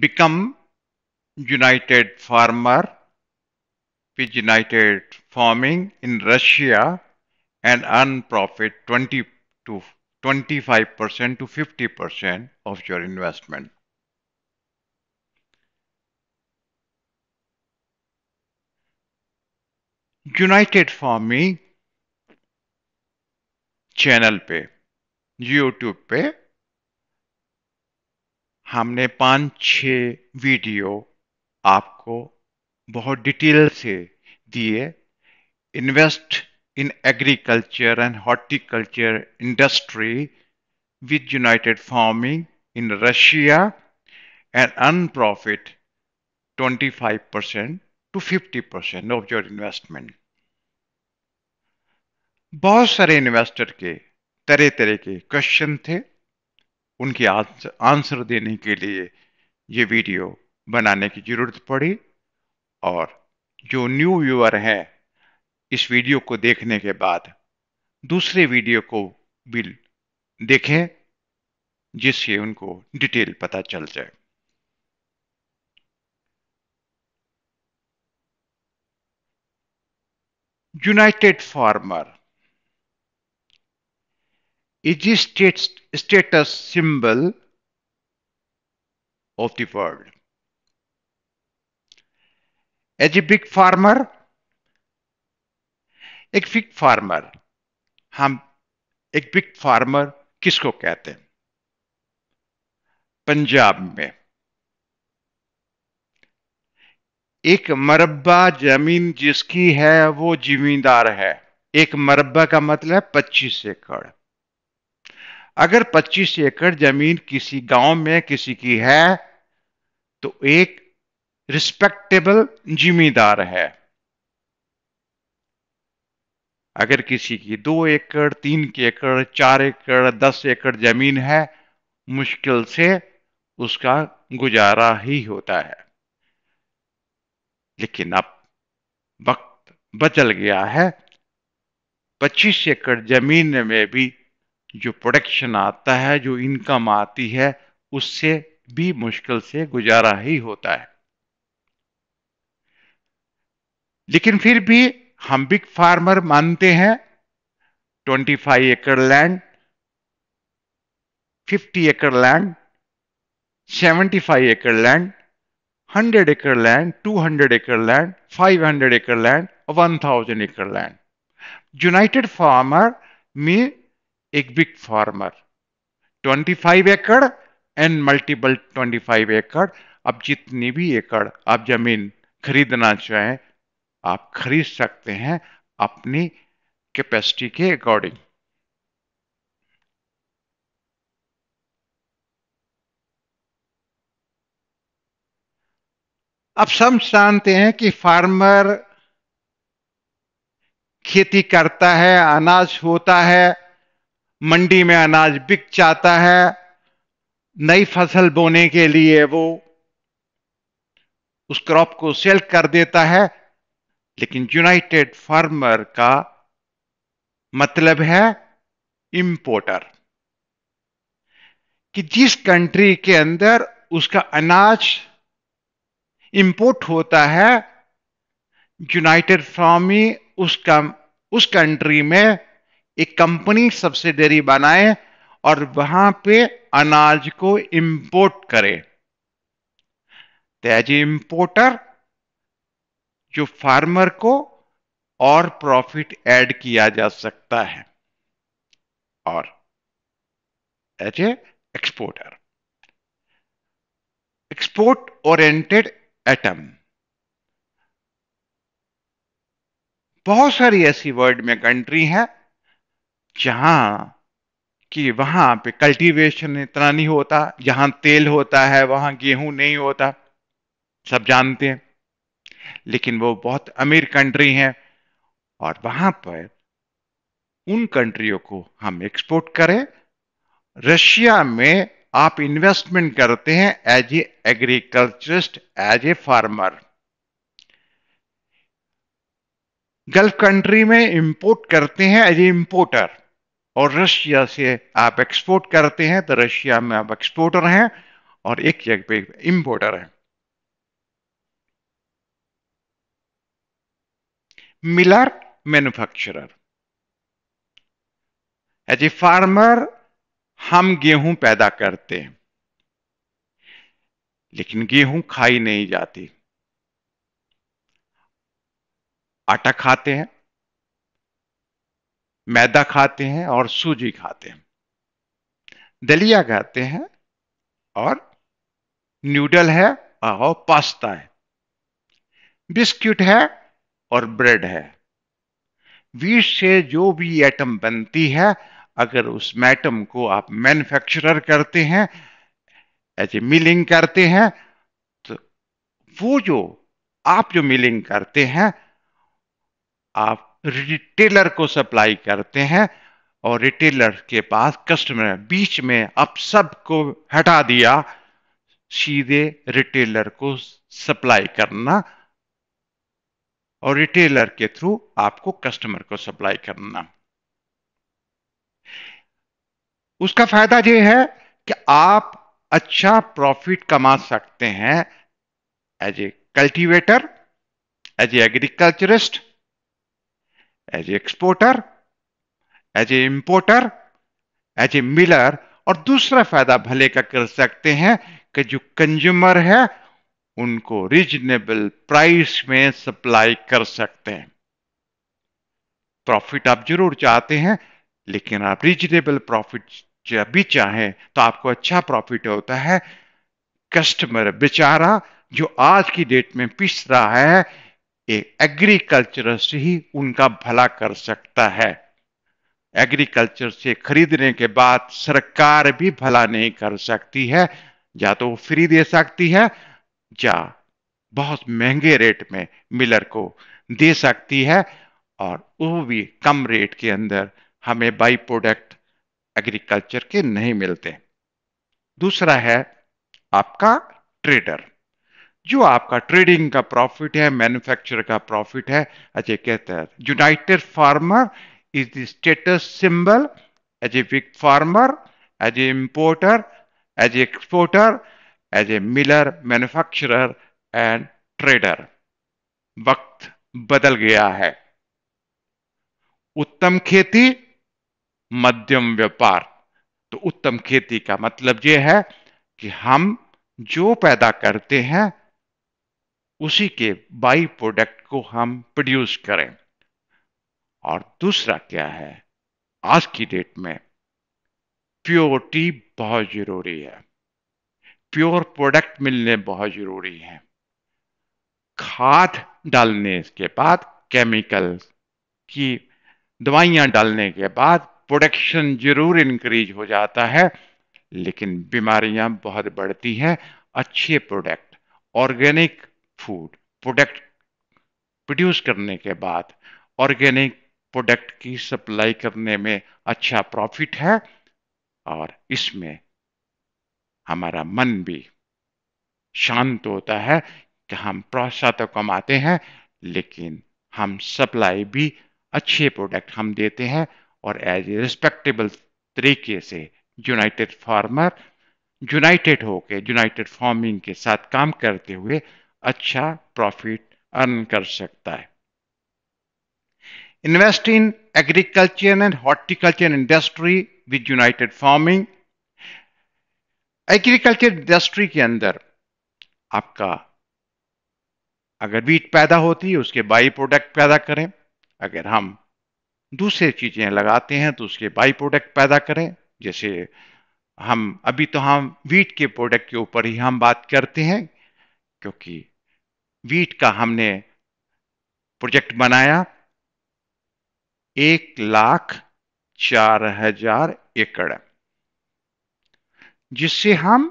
become united farmer which united farming in russia and earn profit 20 to 25% to 50% of your investment United Farming channel pay YouTube pay हमने पांच छह video आपको बहुत detail से दिए invest in agriculture and horticulture industry with United farming in Russia and earn profit twenty five percent to fifty percent of your investment बहुत सारे investor के तरह तरह के क्वेश्चन थे उनके आंसर देने के लिए ये वीडियो बनाने की ज़रूरत पड़ी और जो न्यू व्यूअर हैं इस वीडियो को देखने के बाद दूसरे वीडियो को भी देखें जिससे उनको डिटेल पता चल जाए United Farmer is the state, status symbol of the world. As a big farmer, एक बिग फार्मर हम एक बिग फार्मर किसको कहते हैं पंजाब में एक मरबा जमीन जिसकी है वो जिमींदार है एक मरबा का मतलब 25 एकड़ अगर 25 एकड़ जमीन किसी गांव में किसी की है तो एक रिस्पेक्टेबल जिमीदार है अगर किसी की दो एकड़ तीन के एकड़ चार एकड़ दस एकड़ जमीन है मुश्किल से उसका गुजारा ही होता है लेकिन अब वक्त बदल गया है 25 एकड़ जमीन में भी जो प्रोडक्शन आता है जो इनकम आती है उससे भी मुश्किल से गुजारा ही होता है लेकिन फिर भी हम बिग फार्मर मानते हैं 25 एकड़ लैंड 50 एकड़ लैंड 75 एकड़ लैंड 100 एकड़ लैंड 200 एकड़ लैंड 500 एकड़ लैंड और 1000 एकड़ लैंड यूनाइटेड फार्मर में एक बिग फार्मर 25 एकड़ एंड मल्टीपल 25 एकड़ अब जितनी भी एकड़ आप जमीन खरीदना चाहें आप खरीद सकते हैं अपनी कैपेसिटी के अकॉर्डिंग अब सब जानते हैं कि फार्मर खेती करता है अनाज होता है मंडी में अनाज बिक जाता है नई फसल बोने के लिए वो उस क्रॉप को सेल कर देता है लेकिन यूनाइटेड फार्मर का मतलब है इंपोर्टर कि जिस कंट्री के अंदर उसका अनाज इंपोर्ट होता है यूनाइटेड फार्मी उसका उस कंट्री में एक कंपनी सब्सिडरी बनाए और वहां पे अनाज को इंपोर्ट करे एज ए इंपोर्टर जो फार्मर को और प्रॉफिट ऐड किया जा सकता है और as a exporter export oriented item बहुत सारी ऐसी वर्ल्ड में कंट्री हैं जहाँ कि वहाँ पे कल्टीवेशन इतना नहीं होता जहाँ तेल होता है वहाँ गेहूं नहीं होता सब जानते हैं लेकिन वो बहुत अमीर कंट्री हैं और वहाँ पर उन कंट्रियों को हम एक्सपोर्ट करें रशिया में आप इन्वेस्टमेंट करते हैं as a agriculturist as a farmer gulf country में इंपोर्ट करते हैं एज ए इंपोर्टर और रशिया से आप एक्सपोर्ट करते हैं तो रशिया में आप एक्सपोर्टर हैं और एक जगह पे इंपोर्टर हैं miller manufacturer as a farmer हम गेहूं पैदा करते हैं लेकिन गेहूं खाई नहीं जाती आटा खाते हैं मैदा खाते हैं और सूजी खाते हैं दलिया खाते हैं और न्यूडल है और पास्ता है बिस्किट है और ब्रेड है वीट से जो भी एटम बनती है अगर उस मैटम को आप मैन्युफैक्चरर करते हैं ऐसे मिलिंग करते हैं तो वो जो आप जो मिलिंग करते हैं आप रिटेलर को सप्लाई करते हैं और रिटेलर के पास कस्टमर बीच में अब सबको हटा दिया सीधे रिटेलर को सप्लाई करना और रिटेलर के थ्रू आपको कस्टमर को सप्लाई करना उसका फायदा यह है कि आप अच्छा प्रॉफिट कमा सकते हैं as a cultivator as a agriculturist as a exporter as a importer as a miller और दूसरा फायदा भले का कर सकते हैं कि जो कंज्यूमर है उनको रीजनेबल प्राइस में सप्लाई कर सकते हैं प्रॉफिट आप जरूर चाहते हैं लेकिन आप रीजनेबल प्रॉफिट जब भी चाहें तो आपको अच्छा प्रॉफिट होता है कस्टमर बेचारा जो आज की डेट में पिस रहा है एग्रीकल्चर से ही उनका भला कर सकता है एग्रीकल्चर से खरीदने के बाद सरकार भी भला नहीं कर सकती है या तो वो फ्री दे सकती है या बहुत महंगे रेट में मिलर को दे सकती है और वो भी कम रेट के अंदर हमें बाई प्रोडक्ट एग्रीकल्चर के नहीं मिलते दूसरा है आपका ट्रेडर जो आपका ट्रेडिंग का प्रॉफिट है मैन्युफैक्चर का प्रॉफिट है अजय अच्छा, कहते हैं United Farmer is the status symbol as a big farmer as a importer as a exporter as a miller manufacturer and trader वक्त बदल गया है उत्तम खेती मध्यम व्यापार तो उत्तम खेती का मतलब यह है कि हम जो पैदा करते हैं उसी के बाई प्रोडक्ट को हम प्रोड्यूस करें और दूसरा क्या है आज की डेट में प्योरिटी बहुत जरूरी है प्योर प्रोडक्ट मिलने बहुत जरूरी है खाद डालने के बाद केमिकल की दवाइयां डालने के बाद प्रोडक्शन जरूर इंक्रीज हो जाता है लेकिन बीमारियां बहुत बढ़ती हैं अच्छे product organic food product produce करने के बाद ऑर्गेनिक प्रोडक्ट की सप्लाई करने में अच्छा प्रॉफिट है और इसमें हमारा मन भी शांत होता है कि हम पैसा तो कमाते हैं लेकिन हम सप्लाई भी अच्छे प्रोडक्ट हम देते हैं और एज ए रिस्पेक्टेबल तरीके से यूनाइटेड फार्मर यूनाइटेड होके यूनाइटेड फार्मिंग के साथ काम करते हुए अच्छा प्रॉफिट अर्न कर सकता है invest in agriculture and horticulture industry with United Farming agriculture industry के अंदर आपका अगर बीट पैदा होती है उसके बाई प्रोडक्ट पैदा करें अगर हम दूसरे चीज़ें लगाते हैं तो उसके बाई प्रोडक्ट पैदा करें जैसे हम अभी तो हम वीट के प्रोडक्ट के ऊपर ही हम बात करते हैं क्योंकि वीट का हमने प्रोजेक्ट बनाया एक लाख चार हजार एकड़ जिससे हम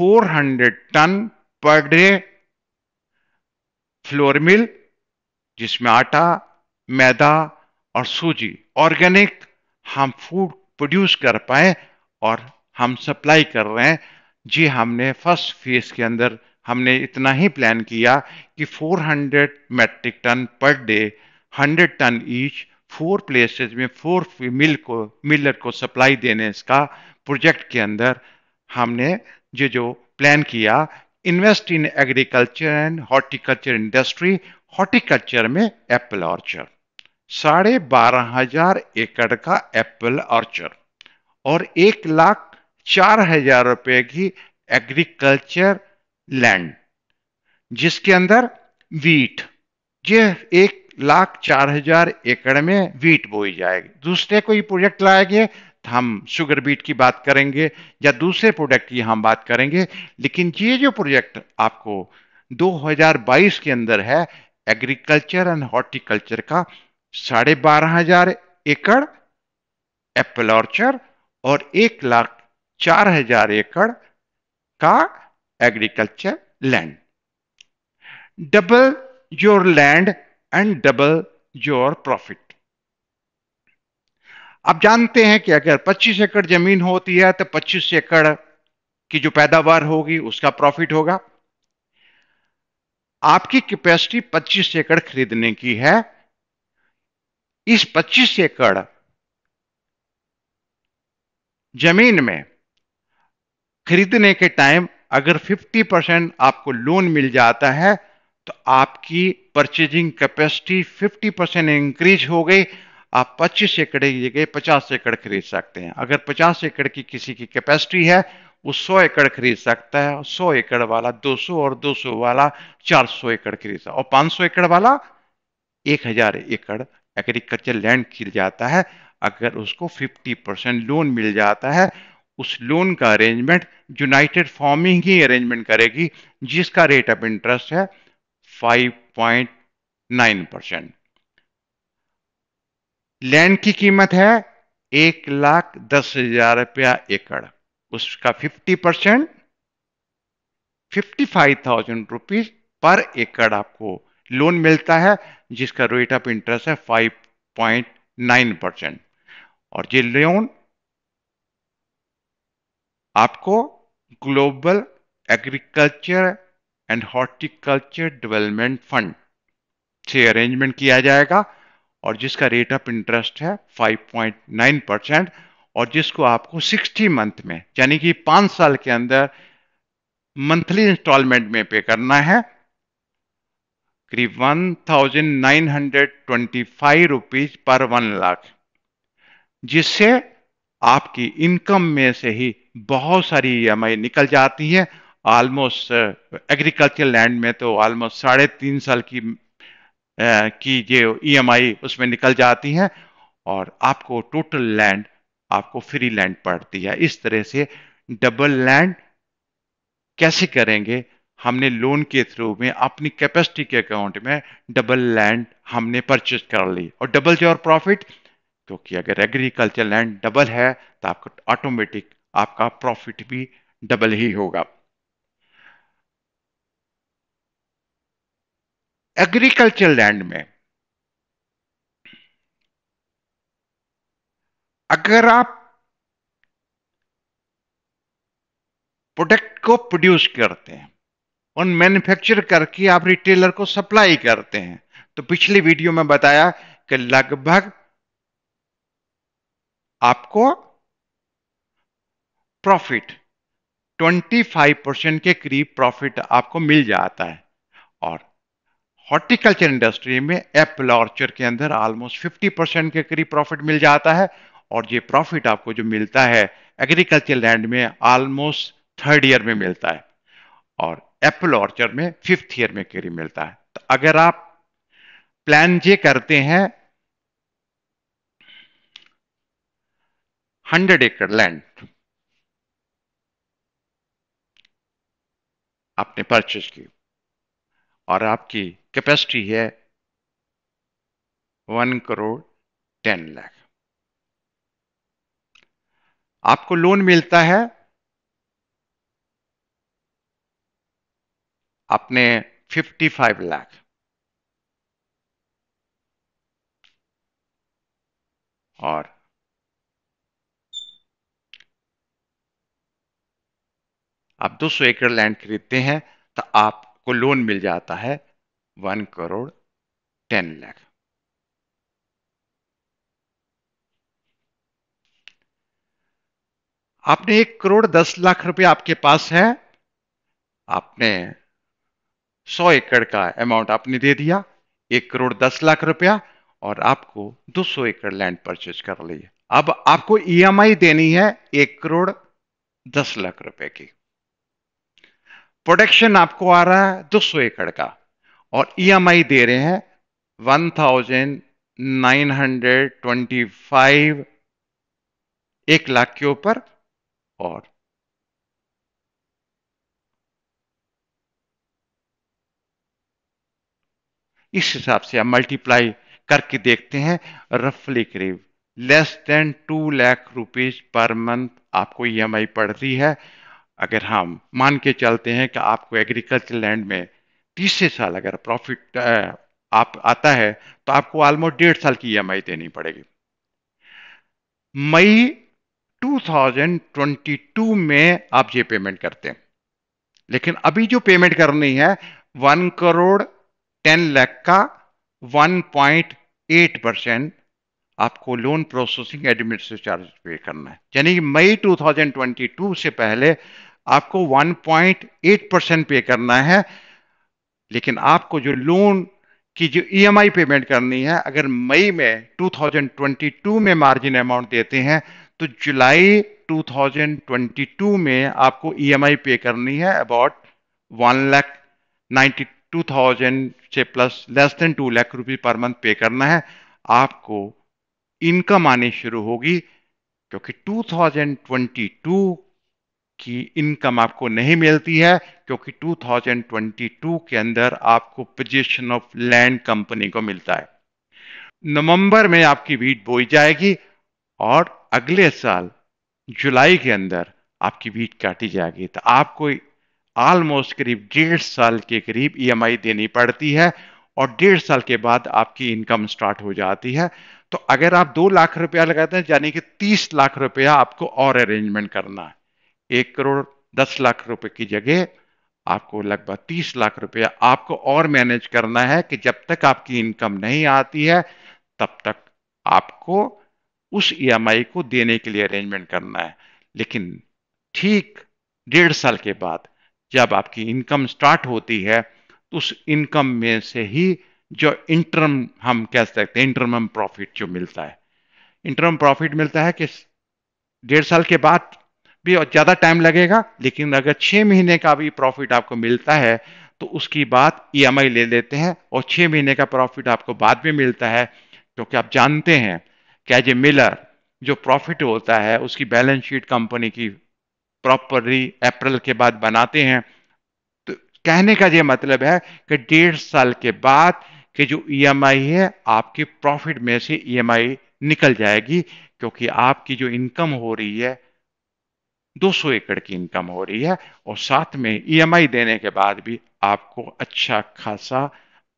400 ton per day flour mill जिसमें आटा मैदा और सूजी ऑर्गेनिक हम फूड प्रोड्यूस कर पाए और हम सप्लाई कर रहे हैं जी हमने फर्स्ट फेज के अंदर हमने इतना ही प्लान किया कि 400 metric ton per day 100 ton each four places में फोर मिल को मिलर को सप्लाई देने का प्रोजेक्ट के अंदर हमने जो जो प्लान किया invest in agriculture and horticulture industry horticulture में एप्पल ऑर्चर साढ़े बारह हजार एकड़ का एप्पल ऑर्चर और एक लाख चार हजार रुपए की एग्रीकल्चर लैंड जिसके अंदर वीट ये एक लाख चार हजार एकड़ में वीट बोई जाएगी दूसरे कोई प्रोजेक्ट लाएंगे तो हम शुगर बीट की बात करेंगे या दूसरे प्रोडक्ट की हम बात करेंगे लेकिन ये जो प्रोजेक्ट आपको 2022 के अंदर है एग्रीकल्चर एंड हॉर्टिकल्चर का साढ़े बारह हजार एकड़ एप्पल ऑर्चर और एक लाख चार हजार एकड़ का agriculture land. Double your land and double your profit. आप जानते हैं कि अगर 25 एकड़ जमीन होती है तो 25 एकड़ की जो पैदावार होगी उसका प्रॉफिट होगा आपकी कैपेसिटी 25 एकड़ खरीदने की है इस 25 एकड़ जमीन में खरीदने के टाइम अगर 50 परसेंट आपको लोन मिल जाता है तो आपकी परचेजिंग कैपेसिटी 50 परसेंट इंक्रीज हो गई आप 25 एकड़ की जगह 50 एकड़ खरीद सकते हैं अगर 50 एकड़ की किसी की कैपेसिटी है वो 100 एकड़ खरीद सकता है 100 एकड़ वाला 200 और 200 वाला 400 एकड़ खरीद सकता और 500 एकड़ वाला 1000 एकड़ एग्रीकल्चर लैंड खरीद जाता है अगर उसको 50 परसेंट लोन मिल जाता है उस लोन का अरेंजमेंट यूनाइटेड फॉर्मिंग ही अरेंजमेंट करेगी जिसका रेट ऑफ इंटरेस्ट है 5.9 परसेंट लैंड की कीमत है एक लाख दस हजार रुपया एकड़ उसका 50 percent fifty five thousand rupees per एकड़ आपको लोन मिलता है जिसका रेट ऑफ इंटरेस्ट है फाइव पॉइंट नाइन परसेंट और ये लोन आपको global agriculture and horticulture development fund से अरेंजमेंट किया जाएगा और जिसका रेट ऑफ इंटरेस्ट है 5.9 परसेंट और जिसको आपको 60 मंथ में यानी कि पांच साल के अंदर मंथली इंस्टॉलमेंट में पे करना है करीब one thousand nine hundred twenty five rupees per one lakh जिससे आपकी इनकम में से ही बहुत सारी ई निकल जाती है ऑलमोस्ट एग्रीकल्चर लैंड में तो ऑलमोस्ट साढ़े तीन साल की आ, uh, की जो ई e उसमें निकल जाती है और आपको टोटल लैंड आपको फ्री लैंड पड़ती है इस तरह से डबल लैंड कैसे करेंगे हमने लोन के थ्रू में अपनी कैपेसिटी के अकाउंट में डबल लैंड हमने परचेज कर ली और डबल और प्रॉफिट क्योंकि अगर एग्रीकल्चर लैंड डबल है तो आपको ऑटोमेटिक आपका प्रॉफिट भी डबल ही होगा एग्रीकल्चर लैंड में अगर आप प्रोडक्ट को प्रोड्यूस करते हैं और मैन्युफैक्चर करके आप रिटेलर को सप्लाई करते हैं तो पिछली वीडियो में बताया कि लगभग आपको प्रॉफिट 25 परसेंट के करीब प्रॉफिट आपको मिल जाता है और हॉर्टिकल्चर इंडस्ट्री में एप्पल ऑर्चर के अंदर ऑलमोस्ट 50 परसेंट के करीब प्रॉफिट मिल जाता है और ये प्रॉफिट आपको जो मिलता है एग्रीकल्चर लैंड में ऑलमोस्ट थर्ड ईयर में मिलता है और एप्पल ऑर्चर में फिफ्थ ईयर में करीब मिलता है तो अगर आप प्लान ये करते हैं हंड्रेड एकड़ लैंड आपने परचेज की और आपकी कैपेसिटी है वन करोड़ टेन लाख आपको लोन मिलता है आपने फिफ्टी फाइव लाख और आप 200 एकड़ लैंड खरीदते हैं तो आपको लोन मिल जाता है वन करोड़ टेन लाख आपने एक करोड़ दस लाख रुपए आपके पास है आपने सौ एकड़ का अमाउंट आपने दे दिया एक करोड़ दस लाख रुपया और आपको दो सौ एकड़ लैंड परचेज कर ली अब आपको ईएमआई e देनी है एक करोड़ दस लाख रुपए की प्रोडक्शन आपको आ रहा है दो सौ एकड़ का और ईएमआई e दे रहे हैं one thousand nine hundred twenty five एक लाख के ऊपर और इस हिसाब से आप मल्टीप्लाई करके देखते हैं रफली करीब less than two lakh rupees per month आपको ईएमआई e पड़ रही है अगर हम मान के चलते हैं कि आपको एग्रीकल्चर लैंड में तीसरे साल अगर प्रॉफिट आप आता है तो आपको ऑलमोस्ट डेढ़ साल की ई e देनी पड़ेगी मई 2022 में आप ये पेमेंट करते हैं लेकिन अभी जो पेमेंट करनी है वन करोड़ टेन लाख का 1.8 परसेंट आपको लोन प्रोसेसिंग एडमिनिस्ट्रेशन चार्ज पे करना है यानी कि मई 2022 से पहले आपको 1.8 परसेंट पे करना है लेकिन आपको जो लोन की जो ईएमआई e पेमेंट करनी है अगर मई में 2022 में मार्जिन अमाउंट देते हैं तो जुलाई 2022 में आपको ईएमआई e पे करनी है about one lakh ninety two thousand से plus less than two lakh रुपये पर मंथ पे करना है आपको इनकम आनी शुरू होगी क्योंकि 2022 की इनकम आपको नहीं मिलती है क्योंकि 2022 के अंदर आपको पोजीशन ऑफ लैंड कंपनी को मिलता है नवंबर में आपकी वीट बोई जाएगी और अगले साल जुलाई के अंदर आपकी वीट काटी जाएगी तो आपको ऑलमोस्ट करीब डेढ़ साल के करीब ईएमआई e देनी पड़ती है और डेढ़ साल के बाद आपकी इनकम स्टार्ट हो जाती है तो अगर आप दो लाख रुपया लगाते हैं यानी कि तीस लाख रुपया आपको और अरेंजमेंट करना है एक करोड़ दस लाख रुपए की जगह आपको लगभग तीस लाख रुपया आपको और मैनेज करना है कि जब तक आपकी इनकम नहीं आती है तब तक आपको उस ईएमआई e को देने के लिए अरेंजमेंट करना है लेकिन ठीक डेढ़ साल के बाद जब आपकी इनकम स्टार्ट होती है तो उस इनकम में से ही जो इंटरम हम कह सकते हैं इंटरम प्रॉफिट जो मिलता है इंटरम प्रॉफिट मिलता है कि डेढ़ साल के बाद भी और ज़्यादा टाइम लगेगा लेकिन अगर छह महीने का भी प्रॉफिट आपको मिलता है तो उसकी बात ई e ले लेते हैं और छह महीने का प्रॉफिट आपको बाद में मिलता है क्योंकि आप जानते हैं कि एज ए मिलर जो प्रॉफिट होता है उसकी बैलेंस शीट कंपनी की प्रॉपरली अप्रैल के बाद बनाते हैं तो कहने का यह मतलब है कि डेढ़ साल के बाद के जो ई e है आपके प्रॉफिट में से ई e निकल जाएगी क्योंकि आपकी जो इनकम हो रही है 200 एकड़ की इनकम हो रही है और साथ में ईएमआई e देने के बाद भी आपको अच्छा खासा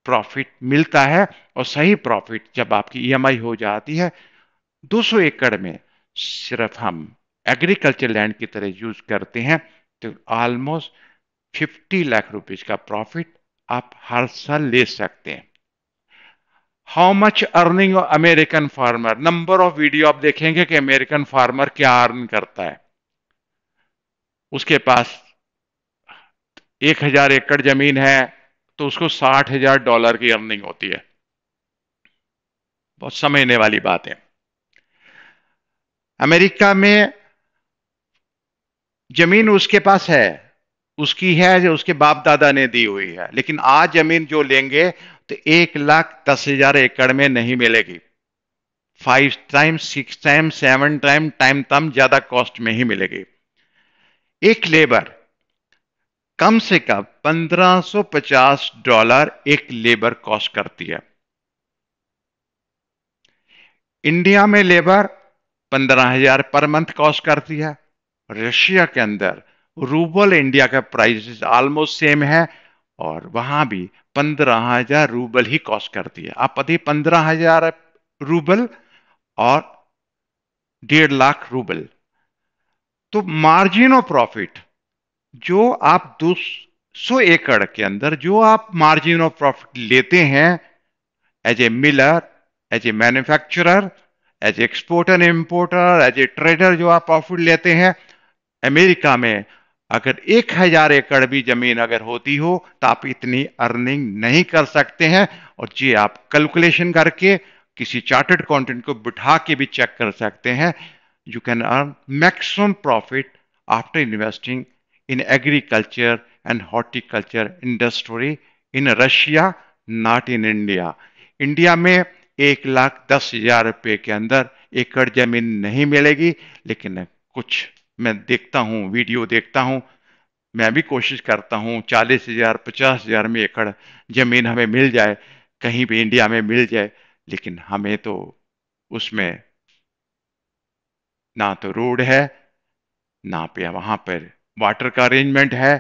प्रॉफिट मिलता है और सही प्रॉफिट जब आपकी ईएमआई e हो जाती है 200 एकड़ में सिर्फ हम एग्रीकल्चर लैंड की तरह यूज करते हैं तो ऑलमोस्ट 50 लाख रुपीज का प्रॉफिट आप हर साल ले सकते हैं how much earning American farmer number of video आप देखेंगे कि अमेरिकन फार्मर क्या अर्न करता है उसके पास एक हजार एकड़ जमीन है तो उसको साठ हजार डॉलर की अर्निंग होती है बहुत समझने वाली बात है अमेरिका में जमीन उसके पास है उसकी है जो उसके बाप दादा ने दी हुई है लेकिन आज जमीन जो लेंगे तो एक लाख दस हजार एकड़ में नहीं मिलेगी five time six time seven time time तम ज्यादा कॉस्ट में ही मिलेगी एक लेबर कम से कम 1550 डॉलर एक लेबर कॉस्ट करती है इंडिया में लेबर 15000 पर मंथ कॉस्ट करती है रशिया के अंदर रूबल इंडिया का प्राइस ऑलमोस्ट सेम है और वहां भी 15000 रूबल ही कॉस्ट करती है आप पति 15000 रूबल और डेढ़ लाख रूबल तो मार्जिन ऑफ प्रॉफिट जो आप दो सौ एकड़ के अंदर जो आप मार्जिन ऑफ प्रॉफिट लेते हैं as a miller as a manufacturer as exporter importer as a trader जो आप प्रॉफिट लेते हैं अमेरिका में अगर एक हजार एकड़ भी जमीन अगर होती हो तो आप इतनी अर्निंग नहीं कर सकते हैं और जी आप कैलकुलेशन करके किसी चार्टर्ड अकाउंटेंट को बिठा के भी चेक कर सकते हैं you can earn maximum profit after investing in agriculture and horticulture industry in Russia, not in India. India में एक लाख दस हजार रुपये के अंदर एकड़ जमीन नहीं मिलेगी लेकिन कुछ मैं देखता हूँ वीडियो देखता हूँ मैं भी कोशिश करता हूँ चालीस हजार पचास हजार में एकड़ जमीन हमें मिल जाए कहीं भी इंडिया में मिल जाए लेकिन हमें तो उसमें ना तो रोड है ना पे वहां पर वाटर का अरेंजमेंट है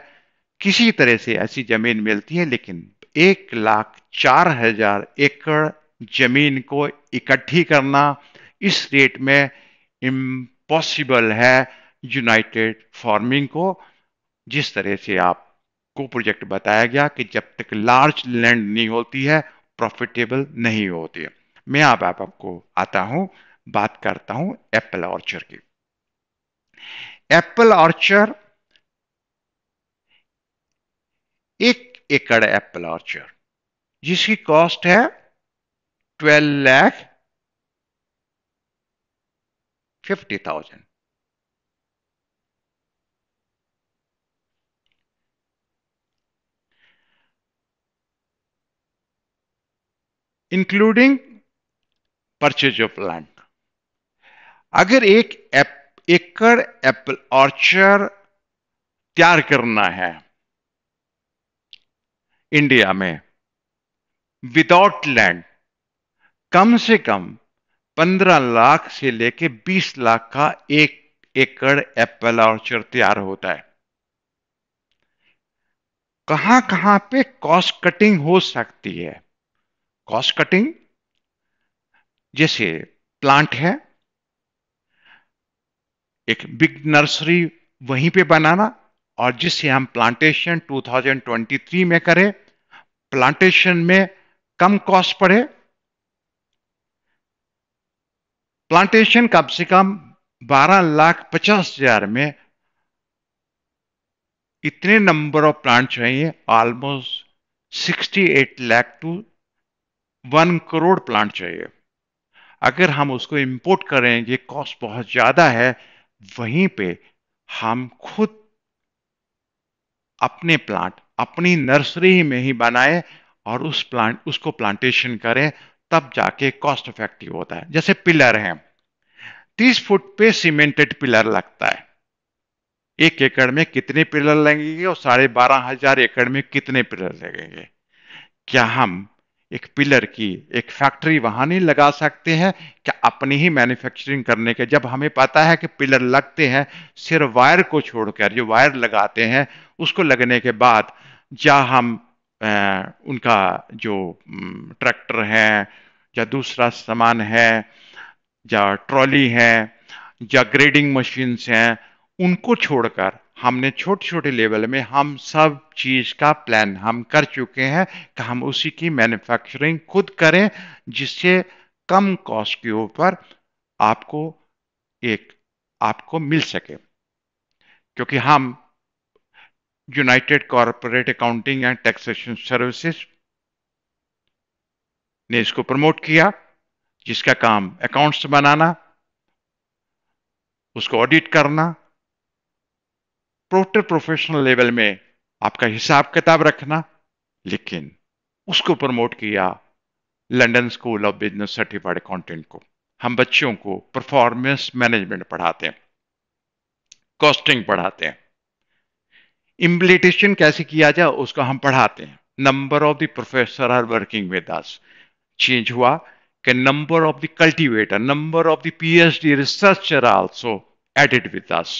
किसी तरह से ऐसी जमीन मिलती है लेकिन एक लाख चार हजार एकड़ जमीन को इकट्ठी करना इस रेट में इम्पॉसिबल है यूनाइटेड फार्मिंग को जिस तरह से आपको प्रोजेक्ट बताया गया कि जब तक लार्ज लैंड नहीं होती है प्रॉफिटेबल नहीं होती है मैं आप आपको आता हूं बात करता हूं एप्पल ऑर्चर की एप्पल ऑर्चर एक एकड़ एप्पल ऑर्चर जिसकी कॉस्ट है twelve lakh fifty thousand including purchase of plant अगर एक एप, एकड़ एप्पल ऑर्चर तैयार करना है इंडिया में विदाउट लैंड कम से कम 15 लाख से लेके 20 लाख का एक एकड़ एप्पल ऑर्चर तैयार होता है कहां कहां पे कॉस्ट कटिंग हो सकती है कॉस्ट कटिंग जैसे प्लांट है एक बिग नर्सरी वहीं पे बनाना और जिसे हम प्लांटेशन 2023 में करें प्लांटेशन में कम कॉस्ट पड़े प्लांटेशन कम से कम बारह लाख पचास हजार में इतने नंबर ऑफ प्लांट चाहिए almost 68 lakh to one crore plant चाहिए अगर हम उसको इंपोर्ट करें ये कॉस्ट बहुत ज़्यादा है वहीं पे हम खुद अपने प्लांट अपनी नर्सरी में ही बनाए और उस प्लांट उसको प्लांटेशन करें तब जाके कॉस्ट इफेक्टिव होता है जैसे पिलर है तीस फुट पे सीमेंटेड पिलर लगता है एक एकड़ में कितने पिलर लगेंगे और साढ़े बारह हजार एकड़ में कितने पिलर लगेंगे क्या हम एक पिलर की एक फैक्ट्री वहां नहीं लगा सकते हैं क्या अपनी ही मैन्युफैक्चरिंग करने के जब हमें पता है कि पिलर लगते हैं सिर्फ वायर को छोड़कर जो वायर लगाते हैं उसको लगने के बाद या हम आ, उनका जो ट्रैक्टर है या दूसरा सामान है या ट्रॉली है या ग्रेडिंग मशीन्स हैं उनको छोड़कर हमने छोटे छोटे लेवल में हम सब चीज़ का प्लान हम कर चुके हैं कि हम उसी की मैन्युफैक्चरिंग खुद करें जिससे कम कॉस्ट के ऊपर आपको एक आपको मिल सके क्योंकि हम United Corporate Accounting and taxation Services ने इसको प्रमोट किया जिसका काम अकाउंट्स बनाना उसको ऑडिट करना प्रोटर प्रोफेशनल लेवल में आपका हिसाब किताब रखना लेकिन उसको प्रमोट किया London School of Business certified accountant को हम बच्चों को परफॉर्मेंस मैनेजमेंट पढ़ाते हैं कॉस्टिंग पढ़ाते हैं इम्प्लीटेशन कैसे किया जाए उसको हम पढ़ाते हैं number of the professor are working with us change हुआ कि number of the cultivator number of the PhD researcher also added with us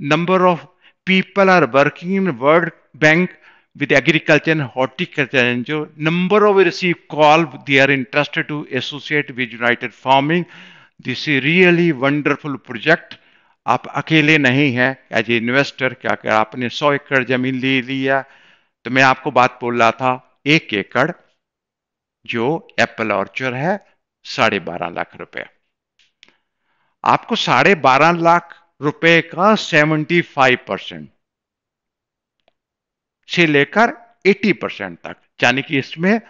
number of people are working in World Bank with agriculture and horticulture and number of receive call they are interested to associate with United Farming. This is really wonderful project. आप अकेले नहीं हैं as a investor क्या कर आपने 100 एकड़ जमीन ले लिया तो मैं आपको बात बोल रहा था एक एकड़ जो एप्पल ऑर्चर है साढ़े बारह लाख रुपए आपको साढ़े बारह लाख रुपए का 75 परसेंट से लेकर 80 परसेंट तक यानी कि इसमें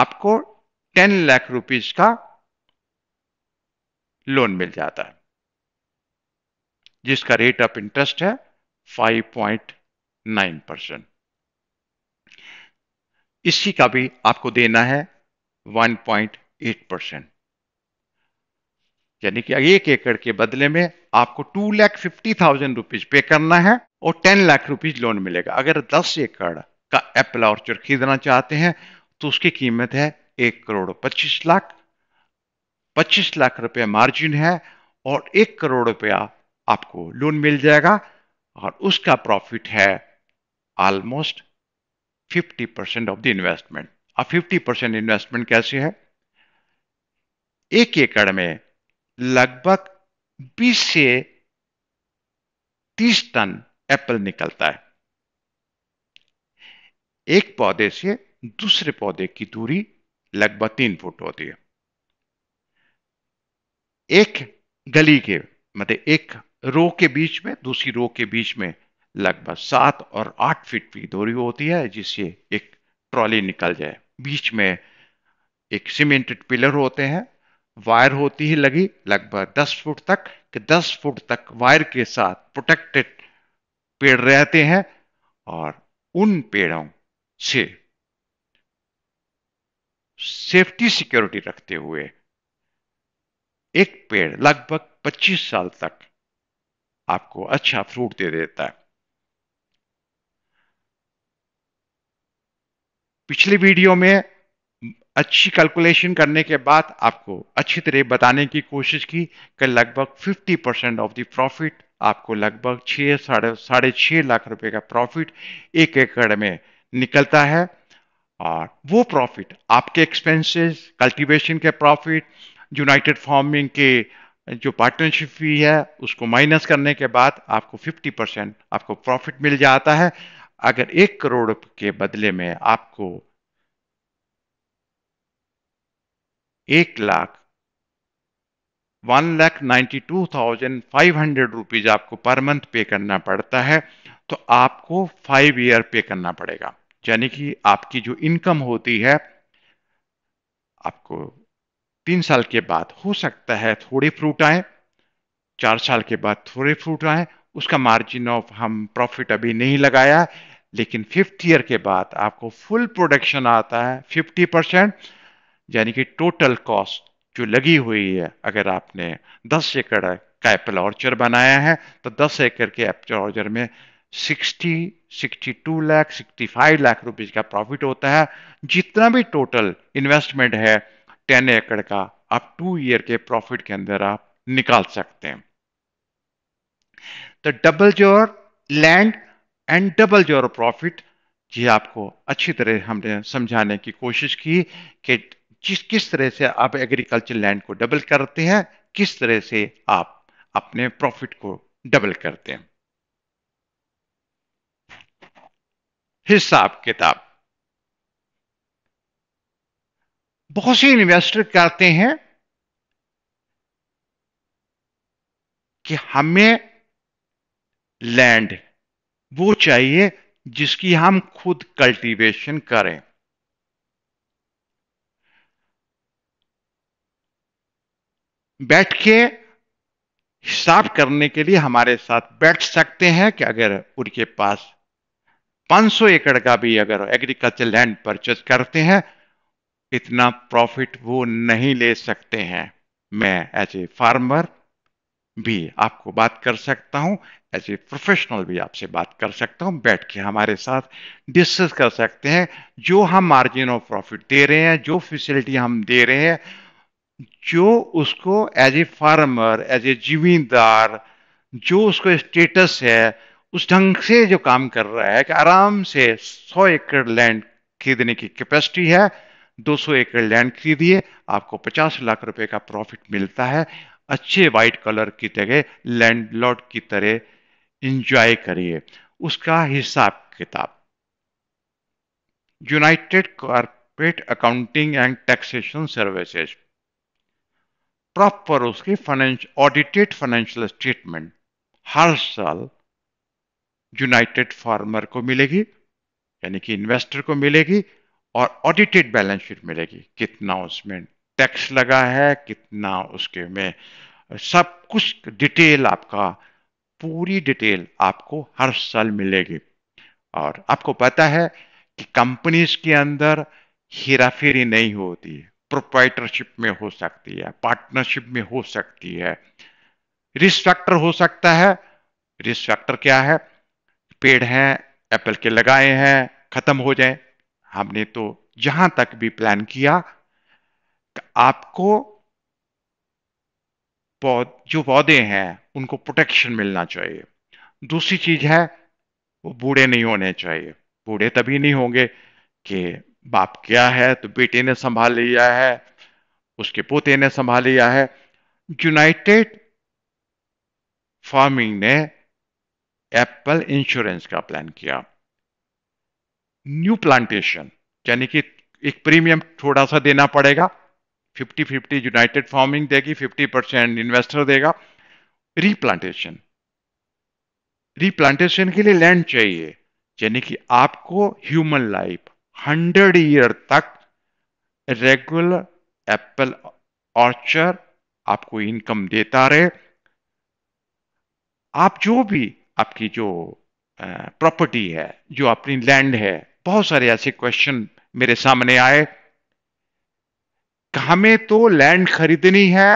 आपको 10 लाख रुपीज का लोन मिल जाता है जिसका रेट ऑफ इंटरेस्ट है 5.9 परसेंट इसी का भी आपको देना है 1.8 परसेंट यानी कि एक एकड़ के बदले में आपको two lakh fifty thousand rupees pay करना है और टेन लाख रुपीज लोन मिलेगा अगर दस एकड़ का एप्पल ऑर्चर खरीदना चाहते हैं तो उसकी कीमत है एक करोड़ पच्चीस लाख पच्चीस लाख रुपया मार्जिन है और एक करोड़ रुपया आपको लोन मिल जाएगा और उसका प्रॉफिट है almost fifty percent of the investment अब फिफ्टी परसेंट इन्वेस्टमेंट कैसे है एक एकड़ में लगभग 20 से 30 टन एप्पल निकलता है एक पौधे से दूसरे पौधे की दूरी लगभग तीन फुट होती है एक गली के मतलब एक रो के बीच में दूसरी रो के बीच में लगभग सात और आठ फीट की दूरी होती है जिससे एक ट्रॉली निकल जाए बीच में एक सीमेंटेड पिलर होते हैं वायर होती ही लगी लगभग 10 फुट तक कि 10 फुट तक वायर के साथ प्रोटेक्टेड पेड़ रहते हैं और उन पेड़ों से सेफ्टी सिक्योरिटी रखते हुए एक पेड़ लगभग 25 साल तक आपको अच्छा फ्रूट दे देता है पिछली वीडियो में अच्छी कैलकुलेशन करने के बाद आपको अच्छी तरह बताने की कोशिश की कि लगभग 50 परसेंट ऑफ द प्रॉफिट आपको लगभग छः साढ़े साढ़े छः लाख रुपए का प्रॉफिट एक एकड़ में निकलता है और वो प्रॉफिट आपके एक्सपेंसेस कल्टीवेशन के प्रॉफिट यूनाइटेड फार्मिंग के जो पार्टनरशिप फी है उसको माइनस करने के बाद आपको 50 परसेंट आपको प्रॉफिट मिल जाता है अगर एक करोड़ के बदले में आपको एक lakh one lakh ninety two thousand five hundred rupees आपको पर मंथ पे करना पड़ता है तो आपको फाइव ईयर पे करना पड़ेगा यानी कि आपकी जो इनकम होती है आपको तीन साल के बाद हो सकता है थोड़े फ्रूट आए चार साल के बाद थोड़े फ्रूट आए उसका मार्जिन ऑफ हम प्रॉफिट अभी नहीं लगाया लेकिन फिफ्थ ईयर के बाद आपको फुल प्रोडक्शन आता है फिफ्टी परसेंट यानी कि टोटल कॉस्ट जो लगी हुई है अगर आपने 10 एकड़ का एप्पल ऑर्चर बनाया है तो 10 एकड़ के एप्पल ऑर्चर में 60, 62 लाख 65 लाख रुपीज का प्रॉफिट होता है जितना भी टोटल इन्वेस्टमेंट है 10 एकड़ का आप टू ईयर के प्रॉफिट के अंदर आप निकाल सकते हैं तो double your land and double your profit ये आपको अच्छी तरह हमने समझाने की कोशिश की कि किस किस तरह से आप एग्रीकल्चर लैंड को डबल करते हैं किस तरह से आप अपने प्रॉफिट को डबल करते हैं हिसाब किताब बहुत से इन्वेस्टर कहते हैं कि हमें लैंड वो चाहिए जिसकी हम खुद कल्टीवेशन करें बैठ के हिसाब करने के लिए हमारे साथ बैठ सकते हैं कि अगर उनके पास 500 एकड़ का भी अगर एग्रीकल्चर लैंड परचेज करते हैं इतना प्रॉफिट वो नहीं ले सकते हैं मैं एज ए फार्मर भी आपको बात कर सकता हूं एज ए प्रोफेशनल भी आपसे बात कर सकता हूं बैठ के हमारे साथ डिस्कस कर सकते हैं जो हम मार्जिन ऑफ प्रॉफिट दे रहे हैं जो फैसिलिटी हम दे रहे हैं जो उसको as a farmer as a zamindar जो उसको स्टेटस है उस ढंग से जो काम कर रहा है कि आराम से 100 एकड़ लैंड खरीदने की कैपेसिटी है 200 एकड़ लैंड खरीदिए आपको 50 लाख रुपए का प्रॉफिट मिलता है अच्छे वाइट कलर की जगह लैंडलॉर्ड की तरह इंजॉय करिए उसका हिसाब किताब United corporate accounting and taxation Services proper उसके फाइनेंस ऑडिटेड फाइनेंशियल स्टेटमेंट हर साल यूनाइटेड फार्मर को मिलेगी यानी कि इन्वेस्टर को मिलेगी और ऑडिटेड बैलेंस शीट मिलेगी कितना उसमें टैक्स लगा है कितना उसके में सब कुछ डिटेल आपका पूरी डिटेल आपको हर साल मिलेगी और आपको पता है कि कंपनीज के अंदर हेराफेरी नहीं होती है प्रोप्राइटरशिप में हो सकती है पार्टनरशिप में हो सकती है रिस्क फैक्टर हो सकता है रिस्क फैक्टर क्या है पेड़ हैं एप्पल के लगाए हैं खत्म हो जाए हमने तो जहां तक भी प्लान किया आपको पौध जो पौधे हैं उनको प्रोटेक्शन मिलना चाहिए दूसरी चीज है वो बूढ़े नहीं होने चाहिए बूढ़े तभी नहीं होंगे कि बाप क्या है तो बेटे ने संभाल लिया है उसके पोते ने संभाल लिया है यूनाइटेड फार्मिंग ने एप्पल इंश्योरेंस का प्लान किया न्यू प्लांटेशन यानी कि एक प्रीमियम थोड़ा सा देना पड़ेगा 50 50 यूनाइटेड फार्मिंग देगी 50 परसेंट इन्वेस्टर देगा रीप्लांटेशन रीप्लांटेशन के लिए लैंड चाहिए यानी कि आपको ह्यूमन लाइफ हंड्रेड ईयर तक रेगुलर एप्पल ऑर्चर आपको इनकम देता रहे आप जो भी आपकी जो प्रॉपर्टी है जो अपनी लैंड है बहुत सारे ऐसे क्वेश्चन मेरे सामने आए हमें तो लैंड खरीदनी है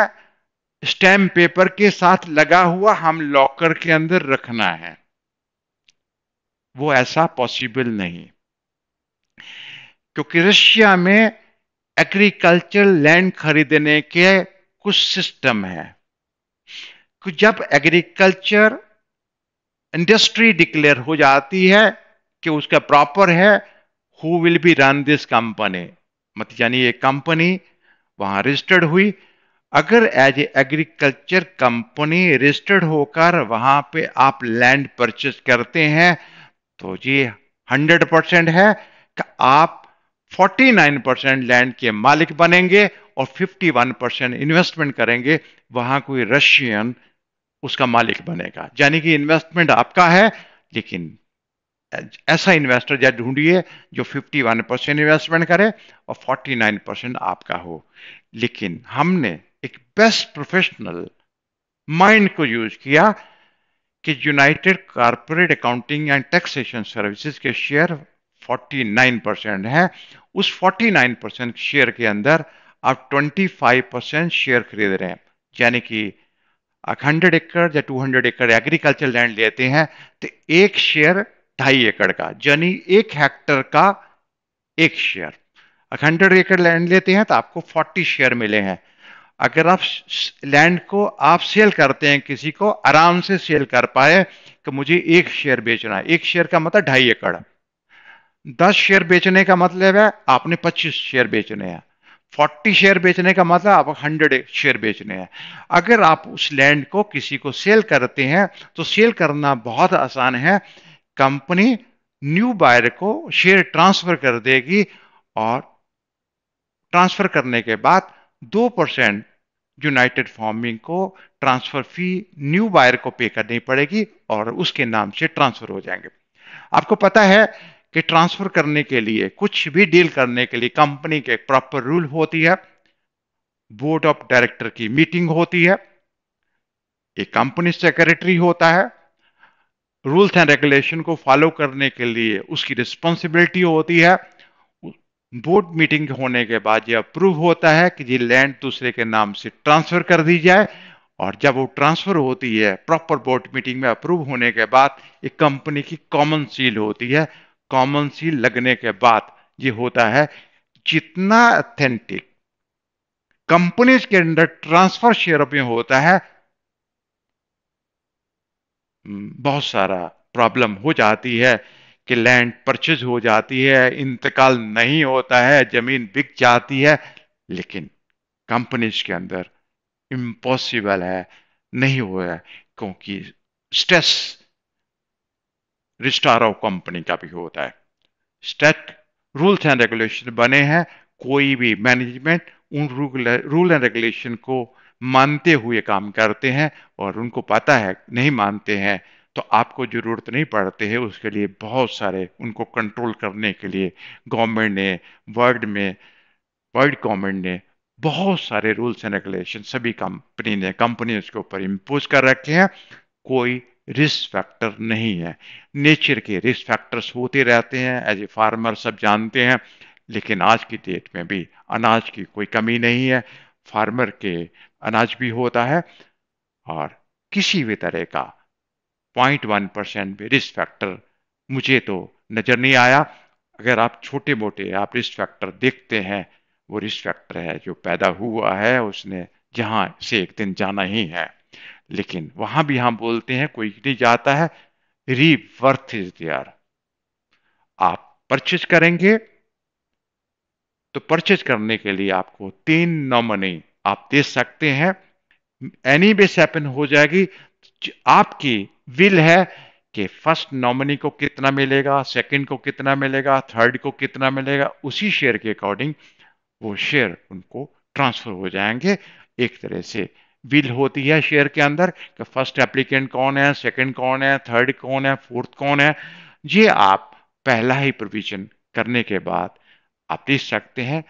स्टैम्प पेपर के साथ लगा हुआ हम लॉकर के अंदर रखना है वो ऐसा पॉसिबल नहीं क्योंकि रशिया में एग्रीकल्चर लैंड खरीदने के कुछ सिस्टम है कि जब एग्रीकल्चर इंडस्ट्री डिक्लेयर हो जाती है कि उसका प्रॉपर है who will be run this company मत यानी ये कंपनी वहां रजिस्टर्ड हुई अगर as a agriculture company registered होकर वहां पे आप लैंड परचेज करते हैं तो ये हंड्रेड परसेंट है कि आप 49 परसेंट लैंड के मालिक बनेंगे और 51 परसेंट इन्वेस्टमेंट करेंगे वहां कोई रशियन उसका मालिक बनेगा यानी कि इन्वेस्टमेंट आपका है लेकिन ऐसा इन्वेस्टर या ढूंढिए जो 51 परसेंट इन्वेस्टमेंट करे और 49 परसेंट आपका हो लेकिन हमने एक बेस्ट प्रोफेशनल माइंड को यूज किया कि united corporate accounting and taxation services के शेयर 49 परसेंट है उस 49 परसेंट शेयर के अंदर आप 25 परसेंट शेयर खरीद रहे हैं यानी कि हंड्रेड एकड़ या 200 एकड़ एग्रीकल्चर लैंड लेते हैं तो एक शेयर ढाई एकड़ का यानी एक हेक्टर का एक शेयर हंड्रेड एकड़ लैंड लेते हैं तो आपको 40 शेयर मिले हैं अगर आप लैंड को आप सेल करते हैं किसी को आराम से सेल कर पाए कि तो मुझे एक शेयर बेचना है एक शेयर का मतलब ढाई एकड़ दस शेयर बेचने का मतलब है आपने पच्चीस शेयर बेचने हैं फोर्टी शेयर बेचने का मतलब आप हंड्रेड शेयर बेचने हैं अगर आप उस लैंड को किसी को सेल करते हैं तो सेल करना बहुत आसान है कंपनी न्यू बायर को शेयर ट्रांसफर कर देगी और ट्रांसफर करने के बाद दो परसेंट यूनाइटेड फार्मिंग को ट्रांसफर फी न्यू बायर को पे करनी पड़ेगी और उसके नाम से ट्रांसफर हो जाएंगे आपको पता है कि ट्रांसफर करने के लिए कुछ भी डील करने के लिए कंपनी के प्रॉपर रूल होती है बोर्ड ऑफ डायरेक्टर की मीटिंग होती है एक कंपनी सेक्रेटरी होता है रूल्स एंड रेगुलेशन को फॉलो करने के लिए उसकी रिस्पॉन्सिबिलिटी होती है बोर्ड मीटिंग होने के बाद यह अप्रूव होता है कि जी लैंड दूसरे के नाम से ट्रांसफर कर दी जाए और जब वो ट्रांसफर होती है प्रॉपर बोर्ड मीटिंग में अप्रूव होने के बाद एक कंपनी की कॉमन सील होती है कॉमन सी लगने के बाद ये होता है जितना अथेंटिक कंपनीज के अंदर ट्रांसफर शेयर में होता है हम्म, बहुत सारा प्रॉब्लम हो जाती है कि लैंड परचेज हो जाती है इंतकाल नहीं होता है जमीन बिक जाती है लेकिन कंपनीज के अंदर इम्पॉसिबल है नहीं हुआ है क्योंकि स्ट्रेस रजिस्ट्रार ऑफ कंपनी का भी होता है स्टेट रूल्स एंड रेगुलेशन बने हैं कोई भी मैनेजमेंट उन रूल एंड रेगुलेशन को मानते हुए काम करते हैं और उनको पता है नहीं मानते हैं तो आपको ज़रूरत नहीं पड़ती है उसके लिए बहुत सारे उनको कंट्रोल करने के लिए गवर्नमेंट ने वर्ल्ड में वर्ल्ड गवर्नमेंट ने बहुत सारे रूल्स एंड रेगुलेशन सभी कंपनी ने कंपनी उसके ऊपर इम्पोज कर रखे हैं कोई रिस्क फैक्टर नहीं है नेचर के रिस्क फैक्टर्स होते रहते हैं एज ए फार्मर सब जानते हैं लेकिन आज की डेट में भी अनाज की कोई कमी नहीं है फार्मर के अनाज भी होता है और किसी भी तरह का पॉइंट वन परसेंट भी रिस्क फैक्टर मुझे तो नज़र नहीं आया अगर आप छोटे मोटे आप रिस्क फैक्टर देखते हैं वो रिस्क फैक्टर है जो पैदा हुआ है उसने जहां से एक दिन जाना ही है लेकिन वहां भी हम बोलते हैं कोई नहीं जाता है री वर्थ इज देयर आप परचेज करेंगे तो परचेज करने के लिए आपको तीन नॉमनी आप दे सकते हैं एनी बेस हैपन हो जाएगी आपकी विल है कि फर्स्ट नॉमनी को कितना मिलेगा सेकंड को कितना मिलेगा थर्ड को कितना मिलेगा उसी शेयर के अकॉर्डिंग वो शेयर उनको ट्रांसफर हो जाएंगे एक तरह से बिल होती है शेयर के अंदर कि फर्स्ट एप्लीकेंट कौन है सेकंड कौन है थर्ड कौन है फोर्थ कौन है ये आप पहला ही प्रोविजन करने के बाद आप देख सकते हैं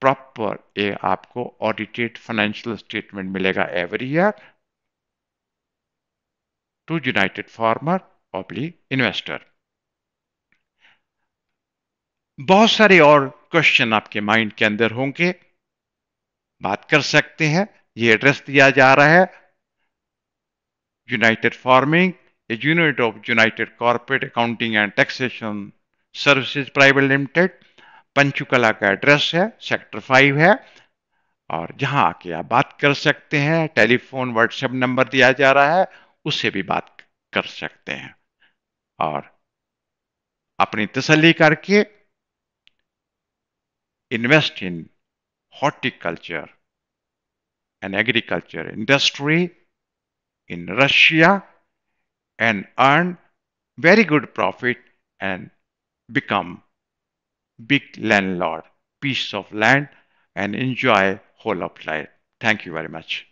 प्रॉपर ये आपको ऑडिटेड फाइनेंशियल स्टेटमेंट मिलेगा every year to united farmer ऑब्ली इन्वेस्टर बहुत सारे और क्वेश्चन आपके माइंड के अंदर होंगे बात कर सकते हैं ये एड्रेस दिया जा रहा है United farming a unit of united corporate accounting and taxation services private limited Panchkula का एड्रेस है सेक्टर फाइव है और जहां आके आप बात कर सकते हैं टेलीफोन व्हाट्सएप नंबर दिया जा रहा है उससे भी बात कर सकते हैं और अपनी तसली करके invest in horticulture and agriculture industry in Russia and earn very good profit and become big landlord, piece of land and enjoy whole of life. Thank you very much.